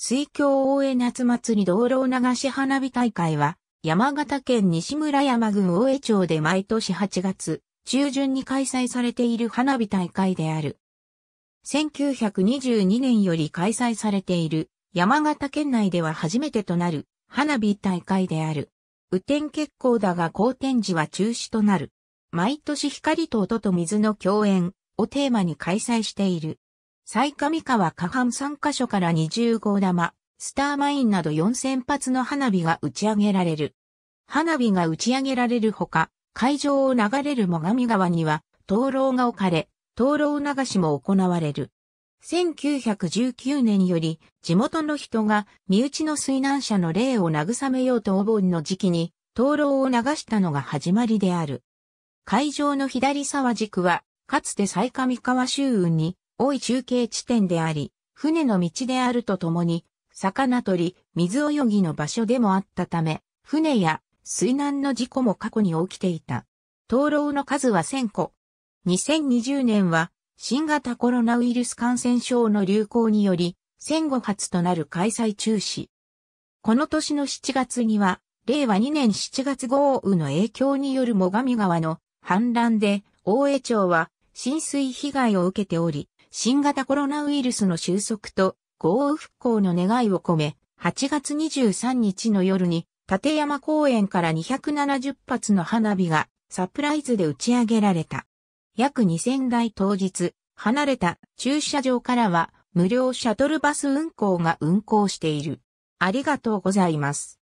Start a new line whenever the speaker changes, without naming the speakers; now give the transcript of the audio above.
水郷大江夏祭り道路流し花火大会は、山形県西村山郡大江町で毎年8月中旬に開催されている花火大会である。1922年より開催されている山形県内では初めてとなる花火大会である。雨天結構だが好天時は中止となる。毎年光と音と水の共演をテーマに開催している。最上川下半3カ所から20号玉、スターマインなど4000発の花火が打ち上げられる。花火が打ち上げられるほか、会場を流れる最上川には、灯籠が置かれ、灯籠流しも行われる。1919年より地元の人が身内の水難者の霊を慰めようとお盆の時期に灯籠を流したのが始まりである。会場の左沢軸はかつて最上川周運に多い中継地点であり、船の道であるとともに、魚取り、水泳ぎの場所でもあったため、船や水難の事故も過去に起きていた。灯籠の数は1000個。2020年は新型コロナウイルス感染症の流行により、戦後初となる開催中止。この年の7月には、令和2年7月豪雨の影響による最上川の氾濫で、大江町は浸水被害を受けており、新型コロナウイルスの収束と豪雨復興の願いを込め、8月23日の夜に、立山公園から270発の花火がサプライズで打ち上げられた。約2000台当日、離れた駐車場からは無料シャトルバス運行が運行している。ありがとうございます。